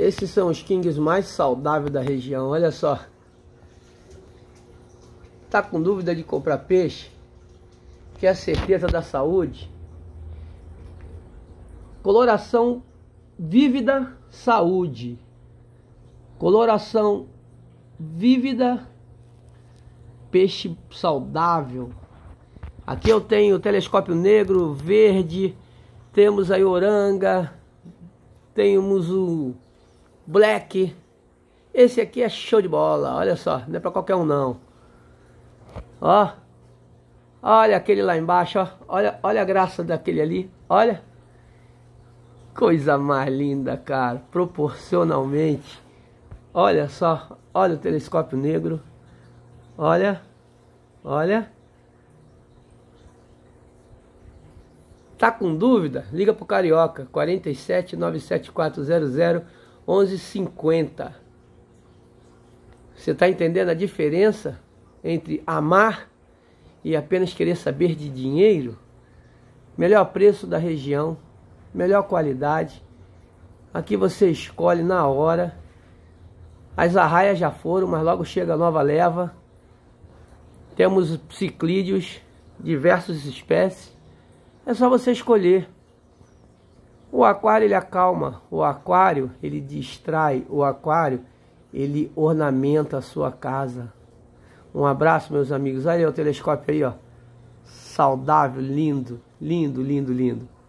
Esses são os kings mais saudáveis da região, olha só. Tá com dúvida de comprar peixe? Quer é certeza da saúde? Coloração vívida, saúde. Coloração vívida, peixe saudável. Aqui eu tenho telescópio negro, verde, temos a oranga, temos o Black. Esse aqui é show de bola, olha só, não é para qualquer um não. Ó, olha aquele lá embaixo, ó. Olha, olha a graça daquele ali, olha. Coisa mais linda, cara, proporcionalmente. Olha só, olha o telescópio negro. Olha, olha. Tá com dúvida? Liga pro Carioca, 47 97400 11,50. Você está entendendo a diferença entre amar e apenas querer saber de dinheiro? Melhor preço da região, melhor qualidade. Aqui você escolhe na hora. As arraias já foram, mas logo chega a nova leva. Temos ciclídeos, diversas espécies. É só você escolher. O aquário ele acalma, o aquário ele distrai, o aquário ele ornamenta a sua casa. Um abraço, meus amigos. Olha aí o telescópio aí, ó. Saudável, lindo, lindo, lindo, lindo.